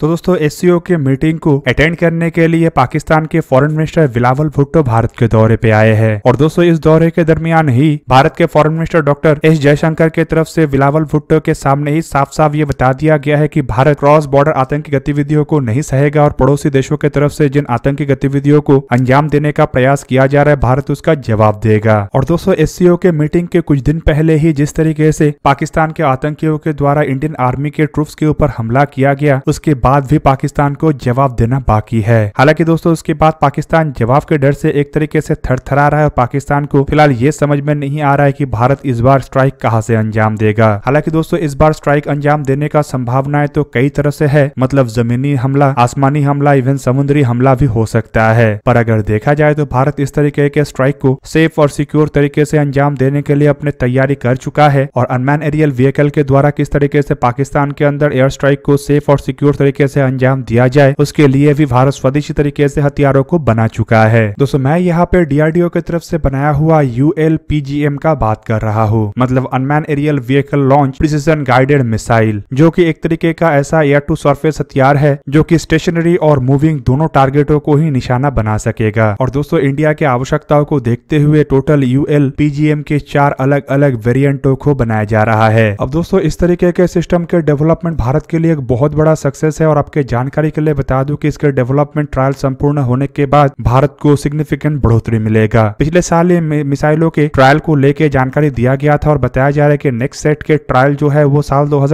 तो दोस्तों एस के मीटिंग को अटेंड करने के लिए पाकिस्तान के फॉरेन मिनिस्टर बिलावल भुट्टो भारत के दौरे पे आए हैं और दोस्तों इस दौरे के दरमियान ही भारत के foreign minister doctor S Jaishankar के तरफ से बिलावल भुट्टो के सामने ही साफ साफ ये बता दिया गया है की भारत क्रॉस बॉर्डर आतंकी गतिविधियों को नहीं सहेगा और पड़ोसी देशों की तरफ से जिन आतंकी गतिविधियों को अंजाम देने का प्रयास किया जा रहा है भारत उसका जवाब देगा और दोस्तों एस के मीटिंग के कुछ दिन पहले ही जिस तरीके से पाकिस्तान के आतंकियों के द्वारा इंडियन आर्मी के ट्रूप्स के ऊपर हमला किया गया उसके बाद भी पाकिस्तान को जवाब देना बाकी है हालांकि दोस्तों उसके बाद पाकिस्तान जवाब के डर से एक तरीके से थरथरा रहा है और पाकिस्तान को फिलहाल ये समझ में नहीं आ रहा है कि भारत इस बार स्ट्राइक कहाँ से अंजाम देगा हालांकि दोस्तों इस बार स्ट्राइक अंजाम देने का संभावनाएं तो कई तरह से है मतलब जमीनी हमला आसमानी हमला इवन समुद्री हमला भी हो सकता है पर अगर देखा जाए तो भारत इस तरीके के स्ट्राइक को सेफ और सिक्योर तरीके से अंजाम देने के लिए अपने तैयारी कर चुका है और अनमैन एरियल व्हीकल के द्वारा किस तरीके से पाकिस्तान के अंदर एयर स्ट्राइक को सेफ और सिक्योर तरीके तरीके से अंजाम दिया जाए उसके लिए भी भारत स्वदेशी तरीके से हथियारों को बना चुका है दोस्तों मैं यहाँ पे डीआरडीओ की तरफ से बनाया हुआ यू का बात कर रहा हूँ मतलब unmanned aerial vehicle launched precision guided missile जो की एक तरीके का ऐसा एयर टू सरफेस हथियार है जो की स्टेशनरी और मूविंग दोनों टारगेटों को ही निशाना बना सकेगा और दोस्तों इंडिया के आवश्यकताओं को देखते हुए टोटल यू के चार अलग अलग वेरियंटो को बनाया जा रहा है अब दोस्तों इस तरीके के सिस्टम के डेवलपमेंट भारत के लिए एक बहुत बड़ा सक्सेस है और आपके जानकारी के लिए बता दूं कि इसके डेवलपमेंट ट्रायल संपूर्ण होने के बाद भारत को सिग्निफिकेंट बढ़ोतरी मिलेगा पिछले साल ये मिसाइलों के ट्रायल को लेकर जानकारी दिया गया था और बताया जा रहा है की नेक्स्ट सेट के ट्रायल जो है वो साल दो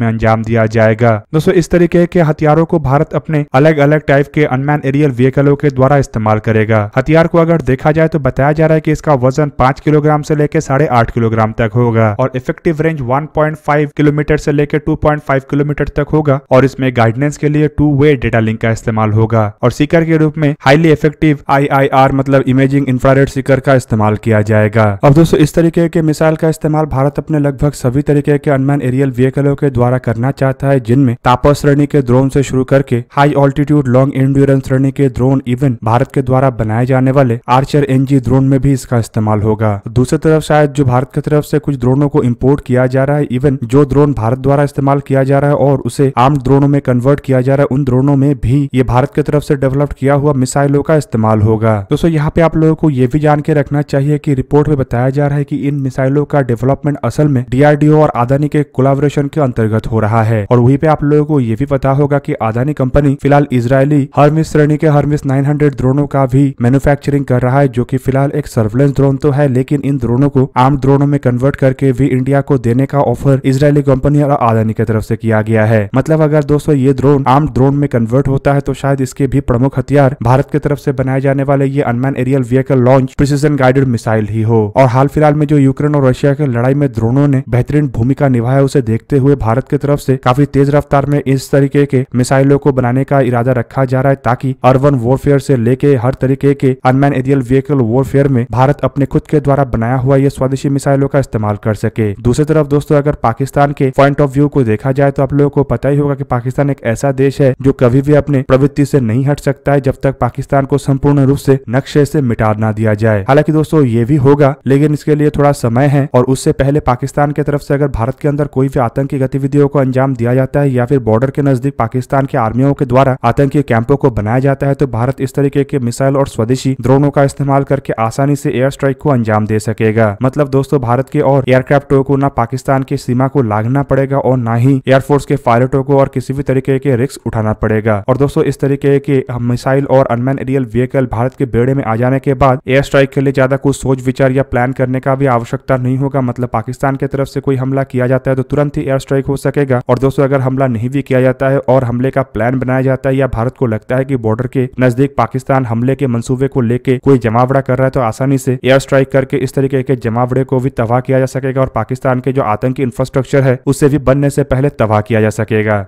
में अंजाम दिया जाएगा दोस्तों इस तरीके के हथियारों को भारत अपने अलग अलग टाइप के अनमैन एरियल व्हीकलों के द्वारा इस्तेमाल करेगा हथियार को अगर देखा जाए तो बताया जा रहा है की इसका वजन पांच किलोग्राम से लेकर साढ़े आठ किलोग्राम तक होगा और इफेक्टिव रेंज 1.5 किलोमीटर से लेकर 2.5 किलोमीटर तक होगा और इसमें गाइड गाइडेंस के लिए टू वे डेटा लिंक का इस्तेमाल होगा और सीकर के रूप में हाईली इफेक्टिव आईआईआर मतलब इमेजिंग इंफ्रारेड सीकर का इस्तेमाल किया जाएगा अब दोस्तों इस तरीके के मिसाइल का इस्तेमाल भारत अपने लगभग सभी तरीके के अनमैन एरियल व्हीकलों के द्वारा करना चाहता है जिनमें तापस श्रेणी के ड्रोन से शुरू करके हाई ऑल्टीट्यूड लॉन्ग एंड्योरेंस श्रेणी के ड्रोन इवन भारत के द्वारा बनाए जाने वाले आर्चर एनजी ड्रोन में भी इसका इस्तेमाल होगा दूसरी तरफ शायद जो भारत की तरफ से कुछ ड्रोनों को इम्पोर्ट किया जा रहा है इवन जो ड्रोन भारत द्वारा इस्तेमाल किया जा रहा है और उसे आर्म ड्रोनों में कन्वर्ट किया जा रहा है उन ड्रोनों में भी ये भारत की तरफ से डेवलप्ड किया हुआ मिसाइलों का इस्तेमाल होगा दोस्तों यहाँ पे आप लोगों को ये भी जान के रखना चाहिए की रिपोर्ट में बताया जा रहा है की इन मिसाइलों का डेवलपमेंट असल में डीआरडीओ और आदानी के कोलाबोरेशन के अंतर्गत हो रहा है और वहीं पे आप लोगों को ये भी पता होगा की आदानी कंपनी फिलहाल इसराइली मिस श्रेणी के मिस नाइन ड्रोनों का भी मैन्युफैक्चरिंग कर रहा है जो की फिलहाल एक सर्वेलेंस ड्रोन तो है लेकिन इन ड्रोनों को आर्म ड्रोनों में कन्वर्ट करके भी इंडिया को देने का ऑफर इसराइली कंपनी और आदानी की तरफ से किया गया है मतलब अगर दोस्तों ये ड्रोन आर्म ड्रोन में कन्वर्ट होता है तो शायद इसके भी प्रमुख हथियार भारत की तरफ से बनाए जाने वाले ये unmanned aerial vehicle launched precision guided missile ही हो और हाल फिलहाल में जो यूक्रेन और रशिया की लड़ाई में ड्रोनों ने बेहतरीन भूमिका निभाया उसे देखते हुए भारत की तरफ से काफी तेज रफ्तार में इस तरीके के मिसाइलों को बनाने का इरादा रखा जा रहा है ताकि अर्बन वॉरफेयर से लेके हर तरीके के अनमैन एरियल व्हीकल वॉरफेयर में भारत अपने खुद के द्वारा बनाया हुआ ये स्वदेशी मिसाइलों का इस्तेमाल कर सके दूसरी तरफ दोस्तों अगर पाकिस्तान के पॉइंट ऑफ व्यू को देखा जाए तो आप लोगों को पता ही होगा की पाकिस्तान एक ऐसा देश है जो कभी भी अपने प्रवृत्ति से नहीं हट सकता है जब तक पाकिस्तान को संपूर्ण रूप से नक्शे से मिटा ना दिया जाए हालांकि दोस्तों ये भी होगा लेकिन इसके लिए थोड़ा समय है और उससे पहले पाकिस्तान की तरफ से अगर भारत के अंदर कोई भी आतंकी गतिविधियों को अंजाम दिया जाता है या फिर बॉर्डर के नजदीक पाकिस्तान के आर्मियों के द्वारा आतंकी कैंपों को बनाया जाता है तो भारत इस तरीके के मिसाइल और स्वदेशी ड्रोनों का इस्तेमाल करके आसानी से एयर स्ट्राइक को अंजाम दे सकेगा मतलब दोस्तों भारत के और एयरक्राफ्टों को न पाकिस्तान की सीमा को लागना पड़ेगा और न ही एयरफोर्स के पायलटों को और किसी भी तरीके तरीके के रिस्क उठाना पड़ेगा और दोस्तों इस तरीके के मिसाइल और अनमैन एरियल व्हीकल भारत के बेड़े में आ जाने के बाद एयर स्ट्राइक के लिए ज्यादा कुछ सोच विचार या प्लान करने का भी आवश्यकता नहीं होगा मतलब पाकिस्तान के तरफ से कोई हमला किया जाता है तो तुरंत ही एयर स्ट्राइक हो सकेगा और दोस्तों अगर हमला नहीं भी किया जाता है और हमले का प्लान बनाया जाता है या भारत को लगता है की बॉर्डर के नजदीक पाकिस्तान हमले के मनसूबे को लेकर कोई जमावड़ा कर रहा है तो आसानी से एयर स्ट्राइक करके इस तरीके के जमावड़े को भी तबाह किया जा सकेगा और पाकिस्तान के जो आतंकी इंफ्रास्ट्रक्चर है उसे भी बनने से पहले तबाह किया जा सकेगा